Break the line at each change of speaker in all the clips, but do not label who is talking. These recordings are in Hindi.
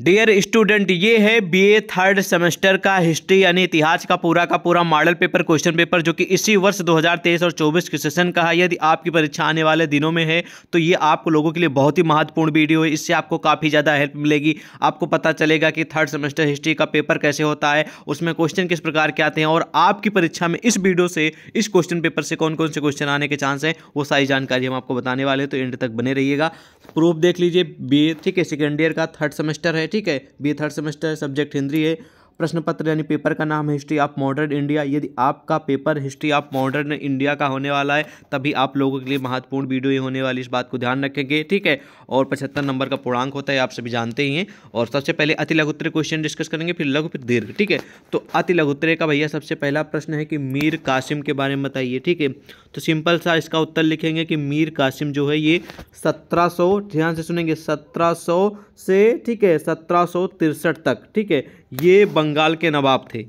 डियर स्टूडेंट ये है बीए थर्ड सेमेस्टर का हिस्ट्री यानी इतिहास का पूरा का पूरा मॉडल पेपर क्वेश्चन पेपर जो कि इसी वर्ष 2023 और 24 के सेशन का है यदि आपकी परीक्षा आने वाले दिनों में है तो ये आप लोगों के लिए बहुत ही महत्वपूर्ण वीडियो है इससे आपको काफ़ी ज़्यादा हेल्प मिलेगी आपको पता चलेगा कि थर्ड सेमेस्टर हिस्ट्री का पेपर कैसे होता है उसमें क्वेश्चन किस प्रकार के आते हैं और आपकी परीक्षा में इस वीडियो से इस क्वेश्चन पेपर से कौन कौन से क्वेश्चन आने के चांस हैं वो सारी जानकारी हम आपको बताने वाले तो एंड तक बने रहिएगा प्रूफ देख लीजिए बी ठीक है सेकेंड ईयर का थर्ड सेमेस्टर है है ठीक है B third semester subject Hindi है प्रश्न पत्र यानी पेपर का नाम हिस्ट्री ऑफ मॉडर्न इंडिया यदि आपका paper history of modern India का होने वाला है तभी आप लोगों के लिए महत्वपूर्ण वीडियो ये होने वाली इस बात को ध्यान रखेंगे ठीक है और पचहत्तर नंबर का पूर्णांक होता है आप सभी जानते ही हैं और सबसे पहले अति लघुत्तरे क्वेश्चन डिस्कस करेंगे फिर लघु फिर दीर्घ ठीक है तो अति लघुत्तरे का भैया सबसे पहला प्रश्न है कि मीर कासिम के बारे में बताइए ठीक है तो सिंपल सा इसका उत्तर लिखेंगे कि मीर कासिम जो है ये सत्रह सौ ध्यान से सुनेंगे सत्रह सौ से ठीक है सत्रह सौ तिरसठ तक ठीक है ये बंगाल के नवाब थे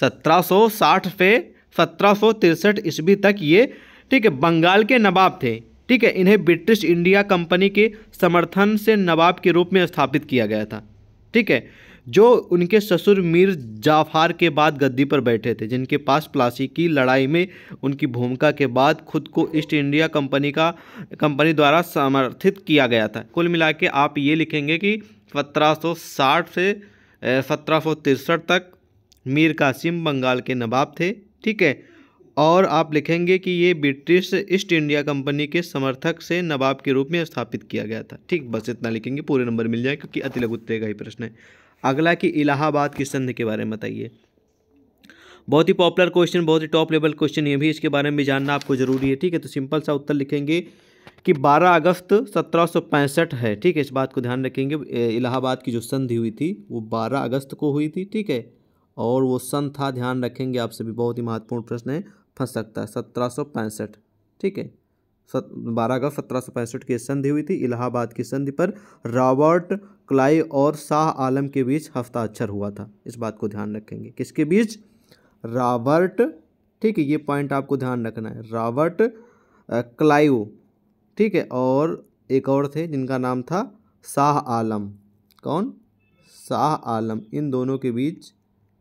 सत्रह सौ साठ से सत्रह सौ तिरसठ ईस्वी तक ये ठीक है बंगाल के नवाब थे ठीक है इन्हें ब्रिटिश इंडिया कंपनी के समर्थन से नवाब के रूप में स्थापित किया गया था ठीक है जो उनके ससुर मीर जाफार के बाद गद्दी पर बैठे थे जिनके पास प्लासी की लड़ाई में उनकी भूमिका के बाद खुद को ईस्ट इंडिया कंपनी का कंपनी द्वारा समर्थित किया गया था कुल मिला के आप ये लिखेंगे कि 1760 से सत्रह तक मीर कासिम बंगाल के नवाब थे ठीक है और आप लिखेंगे कि ये ब्रिटिश ईस्ट इंडिया कंपनी के समर्थक से नवाब के रूप में स्थापित किया गया था ठीक बस इतना लिखेंगे पूरे नंबर मिल जाए क्योंकि अति लघुत्तय का ही प्रश्न है अगला कि इलाहाबाद की संधि के बारे में बताइए बहुत ही पॉपुलर क्वेश्चन बहुत ही टॉप लेवल क्वेश्चन ये भी इसके बारे में भी जानना आपको जरूरी है ठीक है तो सिंपल सा उत्तर लिखेंगे कि 12 अगस्त 1765 है ठीक है इस बात को ध्यान रखेंगे इलाहाबाद की जो संधि हुई थी वो 12 अगस्त को हुई थी ठीक है और वो सन था ध्यान रखेंगे आपसे भी बहुत ही महत्वपूर्ण प्रश्न है फंस सकता है सत्रह ठीक है सत बारह अगस्त सत्रह की संधि हुई थी इलाहाबाद की संधि पर रॉबर्ट क्लाई और शाह आलम के बीच हस्ताक्षर हुआ था इस बात को ध्यान रखेंगे किसके बीच रॉबर्ट ठीक है ये पॉइंट आपको ध्यान रखना है रॉबर्ट क्लाइव ठीक है और एक और थे जिनका नाम था शाह आलम कौन शाह आलम इन दोनों के बीच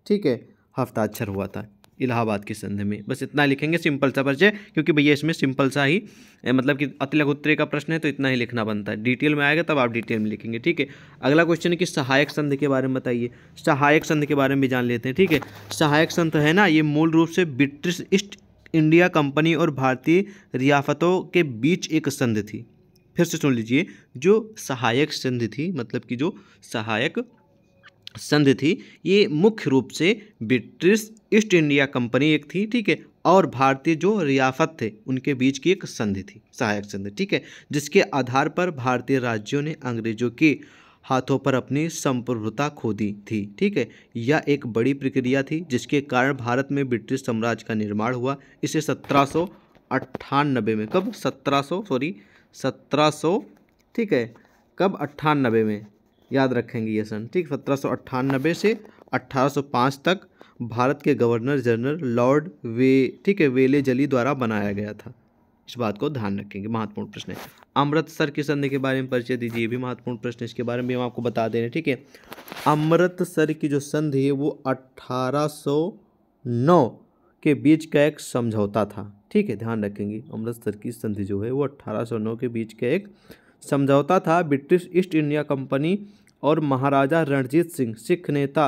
ठीक है हस्ताक्षर हुआ था इलाहाबाद के संदर्भ में बस इतना लिखेंगे सिंपल सा परिचय क्योंकि भैया इसमें सिंपल सा ही मतलब कि लघु उत्तरे का प्रश्न है तो इतना ही लिखना बनता है डिटेल में आएगा तब आप डिटेल में लिखेंगे ठीक है अगला क्वेश्चन है कि सहायक संध के बारे में बताइए सहायक संध के बारे में भी जान लेते हैं ठीक है सहायक संध है ना ये मूल रूप से ब्रिटिश ईस्ट इंडिया कंपनी और भारतीय रियाफतों के बीच एक संध थी फिर से सुन लीजिए जो सहायक संधि थी मतलब कि जो सहायक संधि थी ये मुख्य रूप से ब्रिटिश ईस्ट इंडिया कंपनी एक थी ठीक है और भारतीय जो रियाफत थे उनके बीच की एक संधि थी सहायक संधि ठीक है जिसके आधार पर भारतीय राज्यों ने अंग्रेजों के हाथों पर अपनी संप्रभुता खो दी थी ठीक है यह एक बड़ी प्रक्रिया थी जिसके कारण भारत में ब्रिटिश साम्राज्य का निर्माण हुआ इसे सत्रह सौ अट्ठानबे में कब सत्रह सौ सॉरी सत्रह सौ ठीक है कब अट्ठानबे में याद रखेंगे ये सन ठीक सत्रह से 1805 तक भारत के गवर्नर जनरल लॉर्ड वे ठीक है वेले जली द्वारा बनाया गया था इस बात को ध्यान रखेंगे महत्वपूर्ण प्रश्न है अमृतसर की संधि के बारे में परिचय दीजिए भी महत्वपूर्ण प्रश्न इसके बारे में हम आपको बता दे रहे हैं ठीक है अमृतसर की जो संधि है वो 1809 के बीच का एक समझौता था ठीक है ध्यान रखेंगे अमृतसर की संधि जो है वो 1809 के बीच का एक समझौता था ब्रिटिश ईस्ट इंडिया कंपनी और महाराजा रणजीत सिंह सिख नेता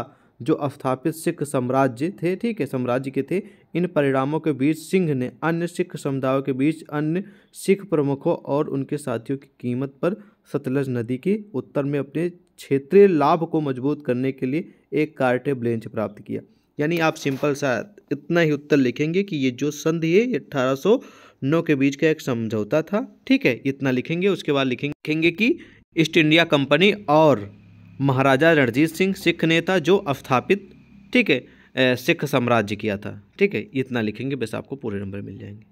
जो स्थापित सिख साम्राज्य थे ठीक है साम्राज्य के थे इन परिणामों के बीच सिंह ने अन्य सिख समुदायों के बीच अन्य सिख प्रमुखों और उनके साथियों की कीमत पर सतलज नदी के उत्तर में अपने क्षेत्रीय लाभ को मजबूत करने के लिए एक कार्टे ब्लेंच प्राप्त किया यानी आप सिंपल सा इतना ही उत्तर लिखेंगे कि ये जो संधि है ये अट्ठारह नौ के बीच का एक समझौता था ठीक है इतना लिखेंगे उसके बाद लिखेंगे कि ईस्ट इंडिया कंपनी और महाराजा रणजीत सिंह सिख नेता जो स्थापित ठीक है सिख साम्राज्य किया था ठीक है इतना लिखेंगे बस आपको पूरे नंबर मिल जाएंगे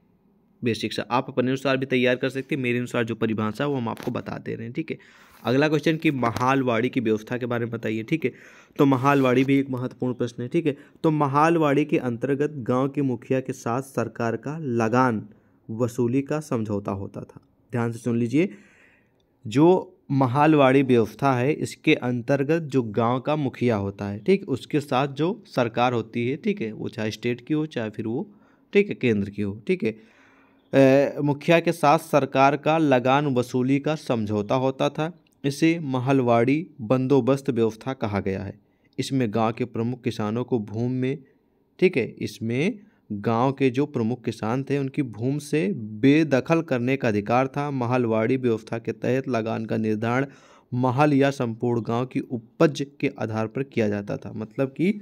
बेसिक से आप अपने अनुसार भी तैयार कर सकते हैं मेरे अनुसार जो परिभाषा वो हम आपको बता दे रहे हैं ठीक है अगला क्वेश्चन कि महालवाड़ी की व्यवस्था के बारे में बताइए ठीक है तो महालवाड़ी भी एक महत्वपूर्ण प्रश्न है ठीक है तो महालवाड़ी के अंतर्गत गांव के मुखिया के साथ सरकार का लगान वसूली का समझौता होता था ध्यान से सुन लीजिए जो महालवाड़ी व्यवस्था है इसके अंतर्गत जो गांव का मुखिया होता है ठीक उसके साथ जो सरकार होती है ठीक है वो चाहे स्टेट की हो चाहे फिर वो ठीक है केंद्र की हो ठीक है मुखिया के साथ सरकार का लगान वसूली का समझौता होता था इसे महलवाड़ी बंदोबस्त व्यवस्था कहा गया है इसमें गांव के प्रमुख किसानों को भूमि में ठीक है इसमें गांव के जो प्रमुख किसान थे उनकी भूमि से बेदखल करने का अधिकार था महलवाड़ी व्यवस्था के तहत लगान का निर्धारण महल या संपूर्ण गांव की उपज के आधार पर किया जाता था मतलब कि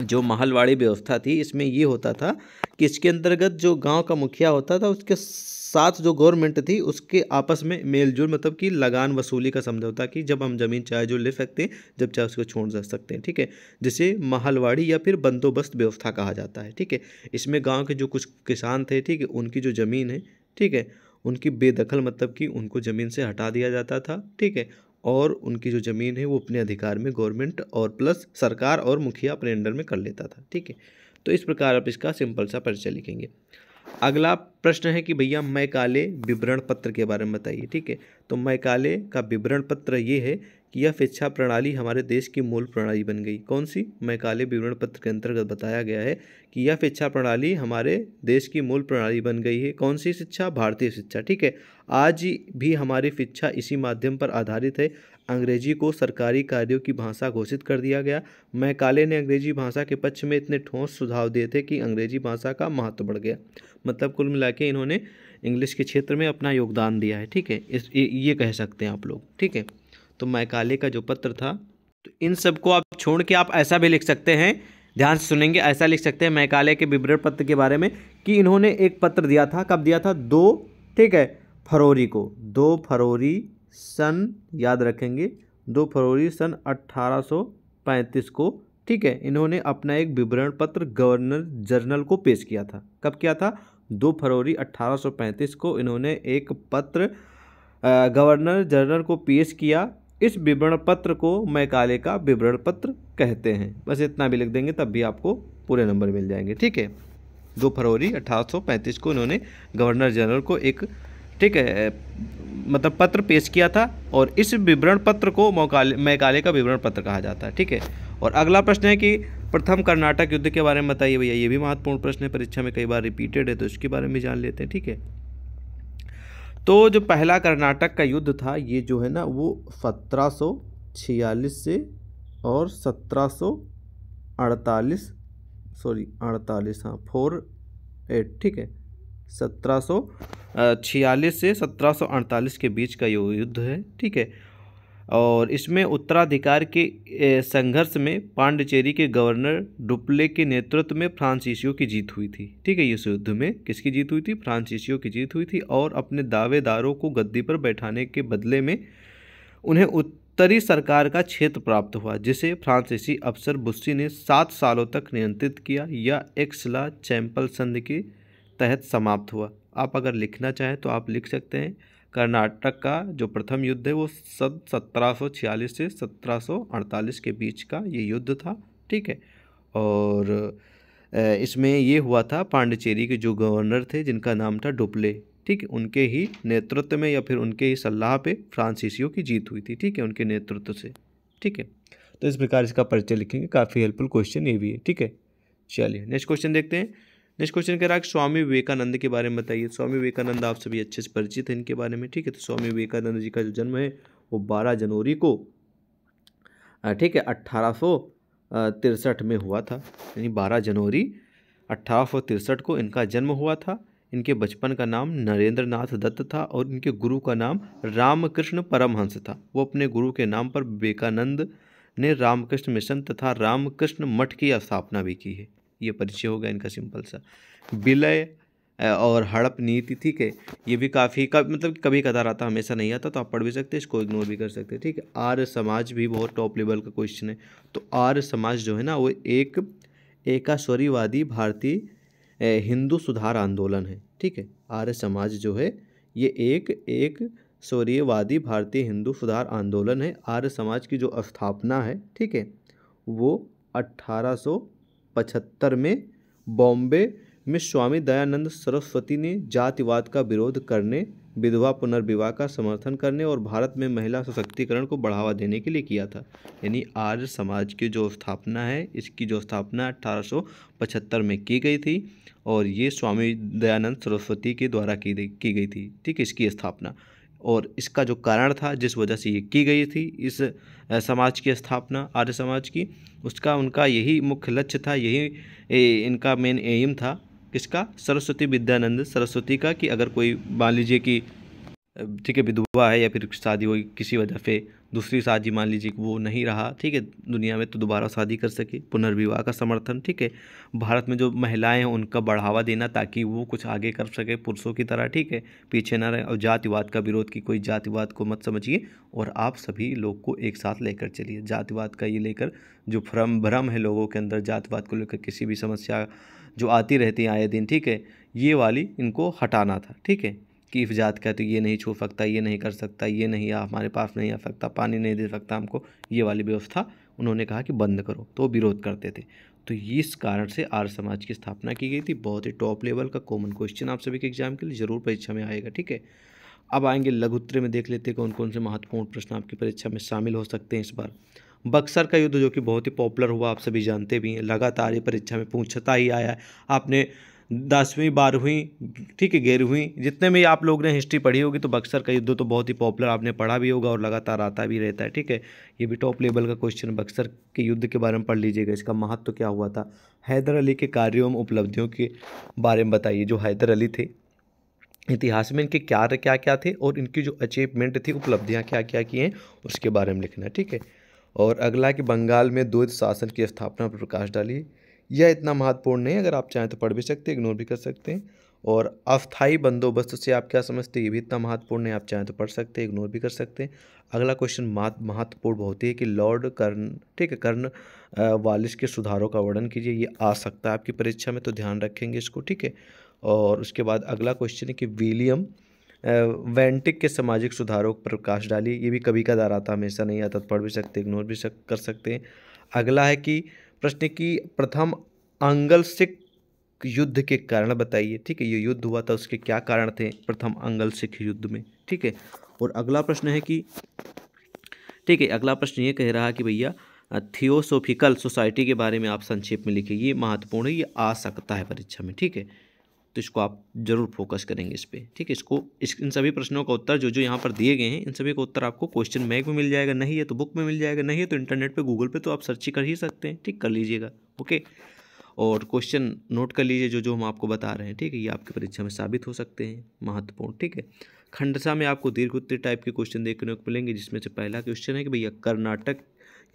जो महलवाड़ी व्यवस्था थी इसमें ये होता था कि इसके अंतर्गत जो गांव का मुखिया होता था उसके साथ जो गवर्नमेंट थी उसके आपस में मेल जोल मतलब कि लगान वसूली का समझौता कि जब हम ज़मीन चाहे जो ले सकते हैं जब चाहे उसको छोड़ जा सकते हैं ठीक है जिसे महलवाड़ी या फिर बंदोबस्त व्यवस्था कहा जाता है ठीक है इसमें गाँव के जो कुछ किसान थे ठीक है उनकी जो ज़मीन है ठीक है उनकी बेदखल मतलब कि उनको ज़मीन से हटा दिया जाता था ठीक है और उनकी जो ज़मीन है वो अपने अधिकार में गवर्नमेंट और प्लस सरकार और मुखिया अपने अंडर में कर लेता था ठीक है तो इस प्रकार आप इसका सिंपल सा परिचय लिखेंगे अगला प्रश्न है कि भैया मैकाले विवरण पत्र के बारे में बताइए ठीक है तो मैकाले का विवरण पत्र ये है कि यह शिक्षा प्रणाली हमारे देश की मूल प्रणाली बन गई कौन सी मैकाले विवरण पत्र के अंतर्गत बताया गया है कि यह शिक्षा प्रणाली हमारे देश की मूल प्रणाली बन गई है कौन सी शिक्षा भारतीय शिक्षा ठीक है आज भी हमारी शिक्षा इसी माध्यम पर आधारित है अंग्रेजी को सरकारी कार्यों की भाषा घोषित कर दिया गया मैकाले ने अंग्रेजी भाषा के पक्ष में इतने ठोस सुझाव दिए थे कि अंग्रेजी भाषा का महत्व बढ़ गया मतलब कुल मिला इन्होंने इंग्लिश के क्षेत्र में अपना योगदान दिया है ठीक है इस ये कह सकते हैं आप लोग ठीक है तो मैकाले का जो पत्र था तो इन सबको आप छोड़ के आप ऐसा भी लिख सकते हैं ध्यान से सुनेंगे ऐसा लिख सकते हैं मैकाले के विवरण पत्र के बारे में कि इन्होंने एक पत्र दिया था कब दिया था दो ठीक है फरवरी को दो फरवरी सन याद रखेंगे दो फरवरी सन 1835 को ठीक है इन्होंने अपना एक विवरण पत्र गवर्नर जनरल को पेश किया था कब किया था दो फरवरी 1835 को इन्होंने एक पत्र गवर्नर जनरल को पेश किया इस विवरण पत्र को मैकाले का विवरण पत्र कहते हैं बस इतना भी लिख देंगे तब भी आपको पूरे नंबर मिल जाएंगे ठीक है दो फरवरी 1835 को इन्होंने गवर्नर जनरल को एक ठीक है मतलब पत्र पेश किया था और इस विवरण पत्र को मौकाले मैकाले का विवरण पत्र कहा जाता है ठीक है और अगला प्रश्न है कि प्रथम कर्नाटक युद्ध के बारे में बताइए भैया ये भी महत्वपूर्ण प्रश्न है परीक्षा में कई बार रिपीटेड है तो इसके बारे में जान लेते हैं ठीक है तो जो पहला कर्नाटक का युद्ध था ये जो है ना वो 1746 से और 1748 सॉरी 48 हाँ फोर एट ठीक है 1746 से 1748 के बीच का ये युद्ध है ठीक है और इसमें उत्तराधिकार के संघर्ष में पांडिचेरी के गवर्नर डुप्ले के नेतृत्व में फ्रांसीसियों की जीत हुई थी ठीक है इस युद्ध में किसकी जीत हुई थी फ्रांसीसियों की जीत हुई थी और अपने दावेदारों को गद्दी पर बैठाने के बदले में उन्हें उत्तरी सरकार का क्षेत्र प्राप्त हुआ जिसे फ्रांसीसी अफसर बुस्सी ने सात सालों तक नियंत्रित किया या एक्सला चैम्पल संधि के तहत समाप्त हुआ आप अगर लिखना चाहें तो आप लिख सकते हैं कर्नाटक का जो प्रथम युद्ध है वो सन सत्रह से सत्रह के बीच का ये युद्ध था ठीक है और इसमें ये हुआ था पांडिचेरी के जो गवर्नर थे जिनका नाम था डुपले ठीक है उनके ही नेतृत्व में या फिर उनके ही सलाह पे फ्रांसीसियों की जीत हुई थी ठीक है उनके नेतृत्व से ठीक है तो इस प्रकार इसका परिचय लिखेंगे काफ़ी हेल्पफुल क्वेश्चन ये भी है ठीक है चलिए नेक्स्ट क्वेश्चन देखते हैं नेक्स्ट क्वेश्चन कह रहा है स्वामी विवेकानंद के बारे में बताइए स्वामी विवेकानंद आप सभी अच्छे से परिचित हैं इनके बारे में ठीक है तो स्वामी विवेकानंद जी का जो जन्म है वो बारह जनवरी को ठीक है अट्ठारह तिरसठ में हुआ था यानी बारह जनवरी अट्ठारह तिरसठ को इनका जन्म हुआ था इनके बचपन का नाम नरेंद्र नाथ दत्त था और इनके गुरु का नाम रामकृष्ण परमहंस था वो अपने गुरु के नाम पर विवेकानंद ने रामकृष्ण मिशन तथा रामकृष्ण मठ की स्थापना भी की है ये परिचय होगा इनका सिंपल सा विलय और हड़प नीति ठीक है ये भी काफ़ी का, मतलब कभी कदार आता हमेशा नहीं आता तो आप पढ़ भी सकते इसको इग्नोर भी कर सकते ठीक है आर्य समाज भी बहुत टॉप लेवल का क्वेश्चन है तो आर्य समाज जो है ना वो एक एकाश्वरीवादी भारतीय हिंदू सुधार आंदोलन है ठीक है आर्य समाज जो है ये एक एक स्वरीयवादी भारतीय हिंदू सुधार आंदोलन है आर्य समाज की जो स्थापना है ठीक है वो अट्ठारह पचहत्तर में बॉम्बे में स्वामी दयानंद सरस्वती ने जातिवाद का विरोध करने विधवा पुनर्विवाह का समर्थन करने और भारत में महिला सशक्तिकरण को बढ़ावा देने के लिए किया था यानी आर्य समाज की जो स्थापना है इसकी जो स्थापना अठारह में की गई थी और ये स्वामी दयानंद सरस्वती के द्वारा की की गई थी ठीक है इसकी स्थापना और इसका जो कारण था जिस वजह से ये की गई थी इस समाज की स्थापना आर्य समाज की उसका उनका यही मुख्य लक्ष्य था यही इनका मेन एम था किसका सरस्वती विद्यानंद सरस्वती का कि अगर कोई मान लीजिए कि ठीक है विधवा है या फिर शादी हुई किसी वजह से दूसरी शादी मान लीजिए कि वो नहीं रहा ठीक है दुनिया में तो दोबारा शादी कर सके पुनर्विवाह का समर्थन ठीक है भारत में जो महिलाएं हैं उनका बढ़ावा देना ताकि वो कुछ आगे कर सके पुरुषों की तरह ठीक है पीछे ना रहे और जातिवाद का विरोध की कोई जातिवाद को मत समझिए और आप सभी लोग को एक साथ लेकर चलिए जातिवाद का ये लेकर जो भ्रम भ्रम है लोगों के अंदर जातिवाद को लेकर किसी भी समस्या जो आती रहती है आए दिन ठीक है ये वाली इनको हटाना था ठीक है कि इफ़ात का तो ये नहीं छू सकता ये नहीं कर सकता ये नहीं आ, हमारे पास नहीं आ सकता पानी नहीं दे सकता हमको ये वाली व्यवस्था उन्होंने कहा कि बंद करो तो विरोध करते थे तो इस कारण से आर्य समाज की स्थापना की गई थी बहुत ही टॉप लेवल का कॉमन क्वेश्चन आप सभी के एग्जाम के लिए ज़रूर परीक्षा में आएगा ठीक है अब आएंगे उत्तर में देख लेते हैं कौन कौन से महत्वपूर्ण प्रश्न आपकी परीक्षा में शामिल हो सकते हैं इस बार बक्सर का युद्ध जो कि बहुत ही पॉपुलर हुआ आप सभी जानते भी हैं लगातार ये परीक्षा में पूछता ही आया है आपने दसवीं बारहवीं ठीक है ग्यारहवीं जितने में आप लोग ने हिस्ट्री पढ़ी होगी तो बक्सर का युद्ध तो बहुत ही पॉपुलर आपने पढ़ा भी होगा और लगातार आता भी रहता है ठीक है ये भी टॉप लेवल का क्वेश्चन बक्सर के युद्ध के बारे में पढ़ लीजिएगा इसका महत्व तो क्या हुआ था हैदर अली के कार्यों एवं उपलब्धियों के बारे में बताइए जो हैदर अली थे इतिहास में इनके क्या क्या क्या थे और इनकी जो अचीवमेंट थी उपलब्धियाँ क्या क्या की हैं उसके बारे में लिखना ठीक है और अगला कि बंगाल में द्वैत शासन की स्थापना पर प्रकाश डालिए यह इतना महत्वपूर्ण नहीं अगर आप चाहें तो पढ़ भी सकते इग्नोर भी कर सकते हैं और अस्थाई बंदोबस्त से आप क्या समझते हैं ये भी इतना महत्वपूर्ण है आप चाहें तो पढ़ सकते हैं इग्नोर भी कर सकते हैं अगला क्वेश्चन महत्वपूर्ण बहुत ही है कि लॉर्ड कर्न ठीक है कर्न वालिश के सुधारों का वर्णन कीजिए ये आ सकता है आपकी परीक्षा में तो ध्यान रखेंगे इसको ठीक है और उसके बाद अगला क्वेश्चन है कि विलियम वेंटिक के सामाजिक सुधारों पर प्रकाश डाली ये भी कभी कदार आता हमेशा नहीं आता तो पढ़ भी सकते इग्नोर भी कर सकते हैं अगला है कि प्रश्न की प्रथम अंगल सिख युद्ध के कारण बताइए ठीक है ये युद्ध हुआ था उसके क्या कारण थे प्रथम अंगल सिख युद्ध में ठीक है और अगला प्रश्न है कि ठीक है अगला प्रश्न ये कह रहा है कि भैया थियोसोफिकल सोसाइटी के बारे में आप संक्षेप में लिखिए ये महत्वपूर्ण है ये आ सकता है परीक्षा में ठीक है तो इसको आप जरूर फोकस करेंगे इस पर ठीक है इसको इस इन सभी प्रश्नों का उत्तर जो जो यहाँ पर दिए गए हैं इन सभी का उत्तर आपको क्वेश्चन मैग में मिल जाएगा नहीं है तो बुक में मिल जाएगा नहीं है तो इंटरनेट पर गूगल पर तो आप सर्च ही कर ही सकते हैं ठीक कर लीजिएगा ओके और क्वेश्चन नोट कर लीजिए जो जो हम आपको बता रहे हैं ठीक है ये आपकी परीक्षा में साबित हो सकते हैं महत्वपूर्ण ठीक है खंडसा में आपको दीर्घ उत्तर टाइप के क्वेश्चन देखने को मिलेंगे जिसमें से पहला क्वेश्चन है कि भैया कर्नाटक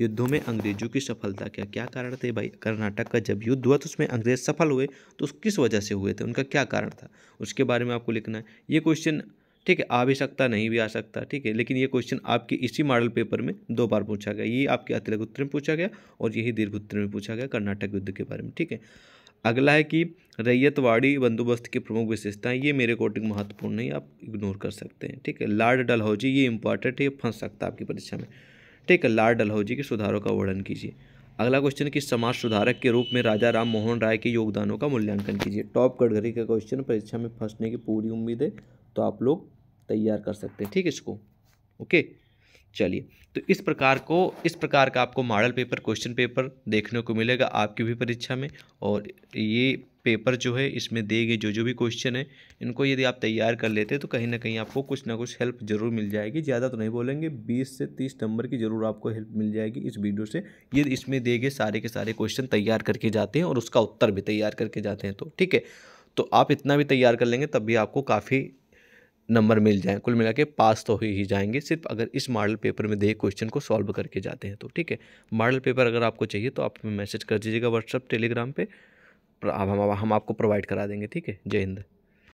युद्धों में अंग्रेजों की सफलता क्या क्या कारण थे भाई कर्नाटक का जब युद्ध हुआ तो उसमें अंग्रेज सफल हुए तो उस किस वजह से हुए थे उनका क्या कारण था उसके बारे में आपको लिखना है ये क्वेश्चन ठीक है आ भी सकता नहीं भी आ सकता ठीक है लेकिन ये क्वेश्चन आपके इसी मॉडल पेपर में दो बार पूछा गया ये आपके अतिरिक्त उत्तर में पूछा गया और यही दीर्घ उत्तर में पूछा गया कर्नाटक युद्ध के बारे में ठीक है अगला है कि रैयतवाड़ी बंदोबस्त की प्रमुख विशेषताएं ये मेरे अकॉर्डिंग महत्वपूर्ण नहीं आप इग्नोर कर सकते हैं ठीक है लार्ड डलहौजी ये इंपॉर्टेंट है फंस सकता है आपकी परीक्षा में ठीक है लाल डलहौजी के सुधारों का वर्णन कीजिए अगला क्वेश्चन कि समाज सुधारक के रूप में राजा राम मोहन राय के योगदानों का मूल्यांकन कीजिए टॉप कैटेगरी का क्वेश्चन परीक्षा में फंसने की पूरी उम्मीद है तो आप लोग तैयार कर सकते हैं ठीक है इसको ओके चलिए तो इस प्रकार को इस प्रकार का आपको मॉडल पेपर क्वेश्चन पेपर देखने को मिलेगा आपकी भी परीक्षा में और ये पेपर जो है इसमें दिए गए जो जो भी क्वेश्चन है इनको यदि आप तैयार कर लेते तो कहीं ना कहीं आपको कुछ ना कुछ हेल्प जरूर मिल जाएगी ज़्यादा तो नहीं बोलेंगे बीस से तीस नंबर की ज़रूर आपको हेल्प मिल जाएगी इस वीडियो से ये इसमें दिए गए सारे के सारे क्वेश्चन तैयार करके जाते हैं और उसका उत्तर भी तैयार करके जाते हैं तो ठीक है तो आप इतना भी तैयार कर लेंगे तब भी आपको काफ़ी नंबर मिल जाए कुल मिला के पास तो हो ही जाएंगे सिर्फ अगर इस मॉडल पेपर में दिए क्वेश्चन को सॉल्व करके जाते हैं तो ठीक है मॉडल पेपर अगर आपको चाहिए तो आप मैसेज कर दीजिएगा व्हाट्सअप टेलीग्राम पे हम हम आपको प्रोवाइड करा देंगे ठीक है जय हिंद